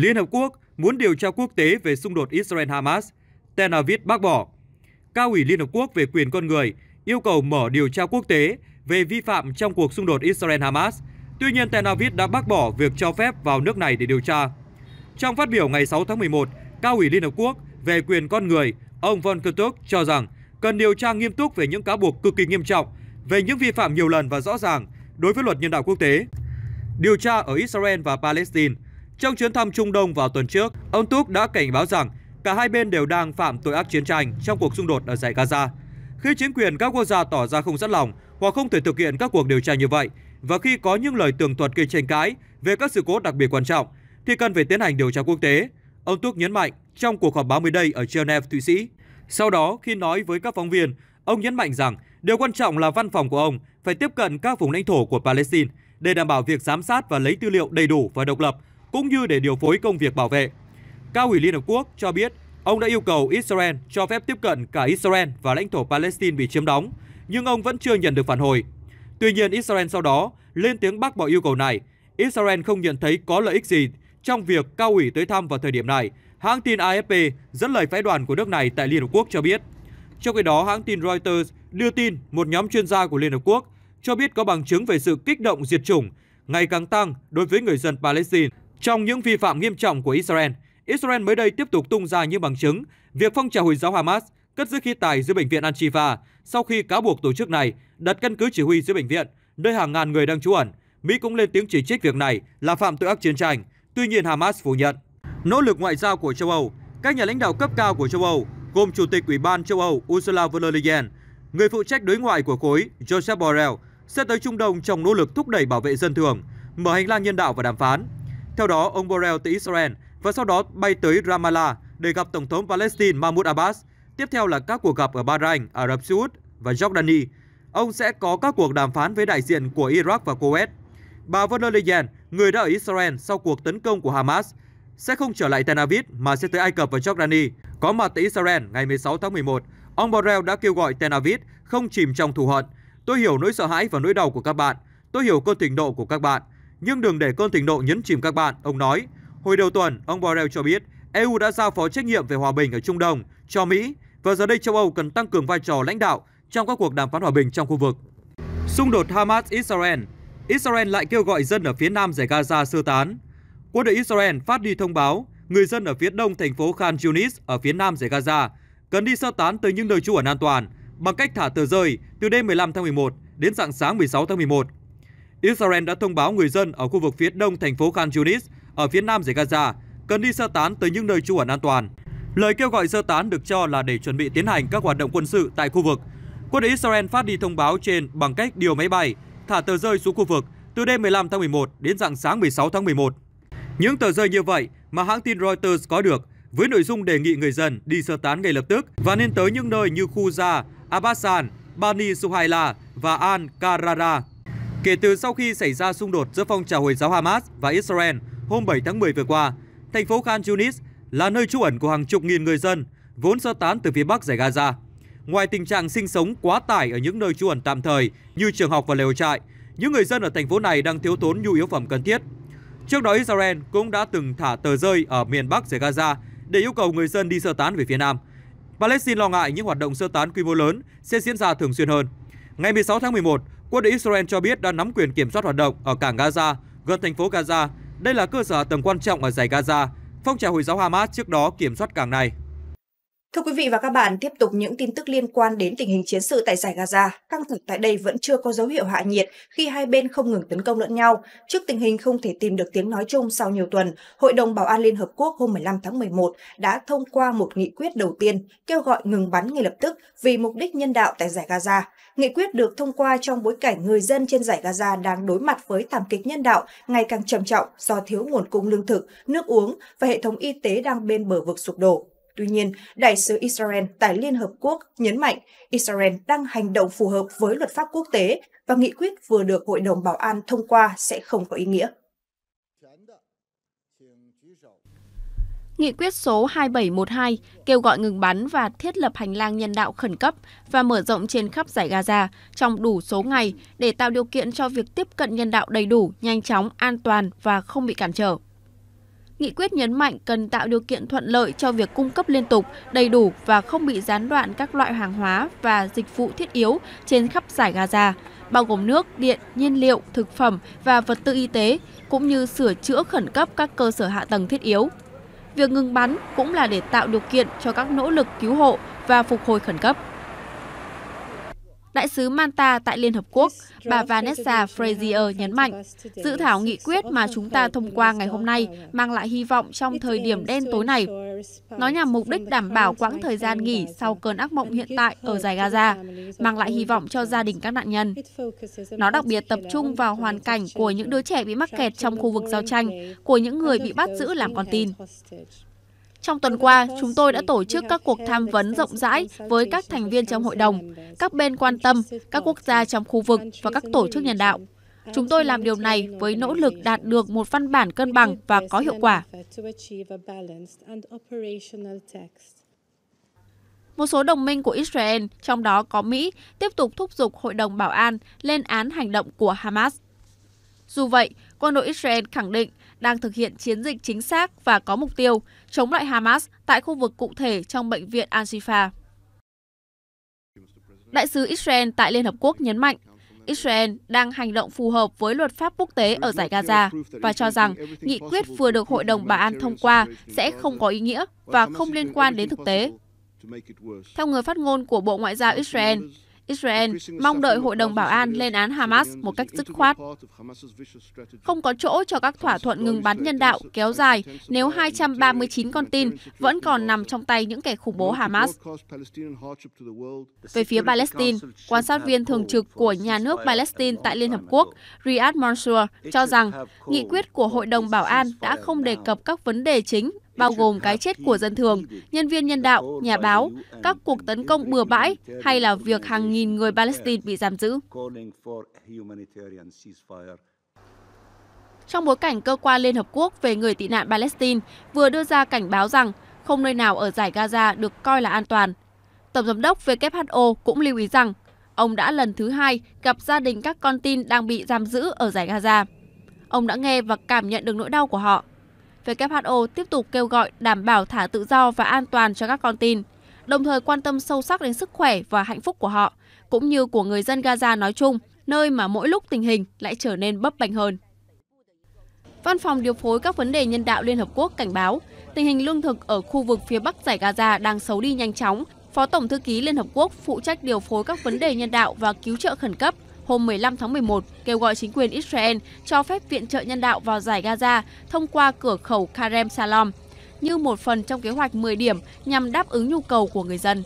Liên Hợp Quốc muốn điều tra quốc tế về xung đột Israel-Hamas, Tel Aviv bác bỏ. Cao ủy Liên Hợp Quốc về quyền con người yêu cầu mở điều tra quốc tế về vi phạm trong cuộc xung đột Israel-Hamas. Tuy nhiên, Tel Aviv đã bác bỏ việc cho phép vào nước này để điều tra. Trong phát biểu ngày 6 tháng 11, Cao ủy Liên Hợp Quốc về quyền con người, ông Von Kertok cho rằng cần điều tra nghiêm túc về những cáo buộc cực kỳ nghiêm trọng, về những vi phạm nhiều lần và rõ ràng đối với luật nhân đạo quốc tế. Điều tra ở Israel và Palestine – trong chuyến thăm Trung Đông vào tuần trước, ông Túc đã cảnh báo rằng cả hai bên đều đang phạm tội ác chiến tranh trong cuộc xung đột ở giải Gaza. Khi chính quyền các quốc gia tỏ ra không sẵn lòng hoặc không thể thực hiện các cuộc điều tra như vậy, và khi có những lời tường thuật gây tranh cãi về các sự cố đặc biệt quan trọng, thì cần phải tiến hành điều tra quốc tế. Ông Túc nhấn mạnh trong cuộc họp báo mới đây ở Geneva, Thụy Sĩ. Sau đó, khi nói với các phóng viên, ông nhấn mạnh rằng điều quan trọng là văn phòng của ông phải tiếp cận các vùng lãnh thổ của Palestine để đảm bảo việc giám sát và lấy tư liệu đầy đủ và độc lập cũng như để điều phối công việc bảo vệ. Cao ủy Liên Hợp Quốc cho biết ông đã yêu cầu Israel cho phép tiếp cận cả Israel và lãnh thổ Palestine bị chiếm đóng, nhưng ông vẫn chưa nhận được phản hồi. Tuy nhiên, Israel sau đó lên tiếng bác bỏ yêu cầu này. Israel không nhận thấy có lợi ích gì trong việc cao ủy tới thăm vào thời điểm này, hãng tin AFP dẫn lời phái đoàn của nước này tại Liên Hợp Quốc cho biết. Trong khi đó, hãng tin Reuters đưa tin một nhóm chuyên gia của Liên Hợp Quốc cho biết có bằng chứng về sự kích động diệt chủng ngày càng tăng đối với người dân Palestine. Trong những vi phạm nghiêm trọng của Israel, Israel mới đây tiếp tục tung ra những bằng chứng việc phong trào Hồi giáo Hamas cất giữ khí tài dưới bệnh viện Al-Shifa sau khi cáo buộc tổ chức này đặt căn cứ chỉ huy dưới bệnh viện, nơi hàng ngàn người đang trú ẩn. Mỹ cũng lên tiếng chỉ trích việc này là phạm tội ác chiến tranh. Tuy nhiên Hamas phủ nhận. Nỗ lực ngoại giao của châu Âu, các nhà lãnh đạo cấp cao của châu Âu, gồm Chủ tịch Ủy ban châu Âu Ursula von der Leyen, người phụ trách đối ngoại của khối Joseph Borrell, sẽ tới Trung Đông trong nỗ lực thúc đẩy bảo vệ dân thường, mở hành lang nhân đạo và đàm phán. Theo đó, ông Borrell tới Israel và sau đó bay tới Ramallah để gặp Tổng thống Palestine Mahmoud Abbas. Tiếp theo là các cuộc gặp ở Bahrain, Ả Rập Xê Út và Jordani. Ông sẽ có các cuộc đàm phán với đại diện của Iraq và Kuwait. Bà von der Leyen, người đã ở Israel sau cuộc tấn công của Hamas, sẽ không trở lại Tel Aviv mà sẽ tới Ai Cập và Jordani. Có mặt tại Israel ngày 16 tháng 11, ông Borrell đã kêu gọi Tel Aviv không chìm trong thù hận. Tôi hiểu nỗi sợ hãi và nỗi đau của các bạn. Tôi hiểu cơn thịnh nộ của các bạn nhưng đừng để cơn thịnh nộ nhấn chìm các bạn, ông nói. Hồi đầu tuần, ông Borrell cho biết EU đã giao phó trách nhiệm về hòa bình ở Trung Đông cho Mỹ và giờ đây châu Âu cần tăng cường vai trò lãnh đạo trong các cuộc đàm phán hòa bình trong khu vực. Xung đột Hamas-Israel Israel lại kêu gọi dân ở phía nam giải Gaza sơ tán. Quân đội Israel phát đi thông báo người dân ở phía đông thành phố Khan Yunis ở phía nam giải Gaza cần đi sơ tán tới những nơi trú ẩn an toàn bằng cách thả tờ rơi từ đêm 15 tháng 11 đến dạng sáng 16 tháng 11 Israel đã thông báo người dân ở khu vực phía đông thành phố Khan Yunis, ở phía nam giải Gaza, cần đi sơ tán tới những nơi trú ẩn an toàn. Lời kêu gọi sơ tán được cho là để chuẩn bị tiến hành các hoạt động quân sự tại khu vực. Quân Israel phát đi thông báo trên bằng cách điều máy bay, thả tờ rơi xuống khu vực từ đêm 15 tháng 11 đến dạng sáng 16 tháng 11. Những tờ rơi như vậy mà hãng tin Reuters có được với nội dung đề nghị người dân đi sơ tán ngay lập tức và nên tới những nơi như khu Gia, Abbasan, Bani Suhaila và Al Karara Kể từ sau khi xảy ra xung đột giữa phong trào Hồi giáo Hamas và Israel hôm 7 tháng 10 vừa qua, thành phố Khan Yunis là nơi trú ẩn của hàng chục nghìn người dân vốn sơ tán từ phía bắc giải Gaza. Ngoài tình trạng sinh sống quá tải ở những nơi trú ẩn tạm thời như trường học và lều trại, những người dân ở thành phố này đang thiếu thốn nhu yếu phẩm cần thiết. Trước đó, Israel cũng đã từng thả tờ rơi ở miền bắc giải Gaza để yêu cầu người dân đi sơ tán về phía nam. Palestine lo ngại những hoạt động sơ tán quy mô lớn sẽ diễn ra thường xuyên hơn. Ngày 16 tháng 11, Quân đội Israel cho biết đã nắm quyền kiểm soát hoạt động ở cảng Gaza, gần thành phố Gaza. Đây là cơ sở tầng quan trọng ở giải Gaza. Phong trào Hồi giáo Hamas trước đó kiểm soát cảng này. Thưa quý vị và các bạn, tiếp tục những tin tức liên quan đến tình hình chiến sự tại giải Gaza. Căng thẳng tại đây vẫn chưa có dấu hiệu hạ nhiệt khi hai bên không ngừng tấn công lẫn nhau. Trước tình hình không thể tìm được tiếng nói chung sau nhiều tuần, Hội đồng Bảo an Liên Hợp Quốc hôm 15 tháng 11 đã thông qua một nghị quyết đầu tiên kêu gọi ngừng bắn ngay lập tức vì mục đích nhân đạo tại giải Gaza. Nghị quyết được thông qua trong bối cảnh người dân trên giải Gaza đang đối mặt với thảm kịch nhân đạo ngày càng trầm trọng do thiếu nguồn cung lương thực, nước uống và hệ thống y tế đang bên bờ vực sụp đổ. Tuy nhiên, đại sứ Israel tại Liên Hợp Quốc nhấn mạnh Israel đang hành động phù hợp với luật pháp quốc tế và nghị quyết vừa được Hội đồng Bảo an thông qua sẽ không có ý nghĩa. Nghị quyết số 2712 kêu gọi ngừng bắn và thiết lập hành lang nhân đạo khẩn cấp và mở rộng trên khắp giải Gaza trong đủ số ngày để tạo điều kiện cho việc tiếp cận nhân đạo đầy đủ, nhanh chóng, an toàn và không bị cản trở. Nghị quyết nhấn mạnh cần tạo điều kiện thuận lợi cho việc cung cấp liên tục, đầy đủ và không bị gián đoạn các loại hàng hóa và dịch vụ thiết yếu trên khắp giải Gaza, bao gồm nước, điện, nhiên liệu, thực phẩm và vật tư y tế, cũng như sửa chữa khẩn cấp các cơ sở hạ tầng thiết yếu. Việc ngừng bắn cũng là để tạo điều kiện cho các nỗ lực cứu hộ và phục hồi khẩn cấp. Đại sứ Manta tại Liên Hợp Quốc, bà Vanessa Frazier nhấn mạnh, dự thảo nghị quyết mà chúng ta thông qua ngày hôm nay mang lại hy vọng trong thời điểm đen tối này. Nó nhằm mục đích đảm bảo quãng thời gian nghỉ sau cơn ác mộng hiện tại ở giải Gaza, mang lại hy vọng cho gia đình các nạn nhân. Nó đặc biệt tập trung vào hoàn cảnh của những đứa trẻ bị mắc kẹt trong khu vực giao tranh, của những người bị bắt giữ làm con tin. Trong tuần qua, chúng tôi đã tổ chức các cuộc tham vấn rộng rãi với các thành viên trong hội đồng, các bên quan tâm, các quốc gia trong khu vực và các tổ chức nhân đạo. Chúng tôi làm điều này với nỗ lực đạt được một văn bản cân bằng và có hiệu quả. Một số đồng minh của Israel, trong đó có Mỹ, tiếp tục thúc giục Hội đồng Bảo an lên án hành động của Hamas. Dù vậy, quân đội Israel khẳng định đang thực hiện chiến dịch chính xác và có mục tiêu chống lại Hamas tại khu vực cụ thể trong bệnh viện Al-Shifa. Đại sứ Israel tại Liên Hợp Quốc nhấn mạnh, Israel đang hành động phù hợp với luật pháp quốc tế ở giải Gaza và cho rằng nghị quyết vừa được Hội đồng Bảo an thông qua sẽ không có ý nghĩa và không liên quan đến thực tế. Theo người phát ngôn của Bộ Ngoại giao Israel, Israel mong đợi Hội đồng Bảo an lên án Hamas một cách dứt khoát. Không có chỗ cho các thỏa thuận ngừng bắn nhân đạo kéo dài nếu 239 con tin vẫn còn nằm trong tay những kẻ khủng bố Hamas. Về phía Palestine, quan sát viên thường trực của nhà nước Palestine tại Liên Hợp Quốc Riyad Mansour cho rằng nghị quyết của Hội đồng Bảo an đã không đề cập các vấn đề chính bao gồm cái chết của dân thường, nhân viên nhân đạo, nhà báo, các cuộc tấn công bừa bãi hay là việc hàng nghìn người Palestine bị giam giữ. Trong bối cảnh cơ quan Liên Hợp Quốc về người tị nạn Palestine vừa đưa ra cảnh báo rằng không nơi nào ở giải Gaza được coi là an toàn. Tổng giám đốc WHO cũng lưu ý rằng ông đã lần thứ hai gặp gia đình các con tin đang bị giam giữ ở giải Gaza. Ông đã nghe và cảm nhận được nỗi đau của họ. WHO tiếp tục kêu gọi đảm bảo thả tự do và an toàn cho các con tin, đồng thời quan tâm sâu sắc đến sức khỏe và hạnh phúc của họ, cũng như của người dân Gaza nói chung, nơi mà mỗi lúc tình hình lại trở nên bấp bênh hơn. Văn phòng điều phối các vấn đề nhân đạo Liên Hợp Quốc cảnh báo, tình hình lương thực ở khu vực phía bắc giải Gaza đang xấu đi nhanh chóng. Phó Tổng Thư ký Liên Hợp Quốc phụ trách điều phối các vấn đề nhân đạo và cứu trợ khẩn cấp hôm 15 tháng 11 kêu gọi chính quyền Israel cho phép viện trợ nhân đạo vào giải Gaza thông qua cửa khẩu Karem Salom như một phần trong kế hoạch 10 điểm nhằm đáp ứng nhu cầu của người dân.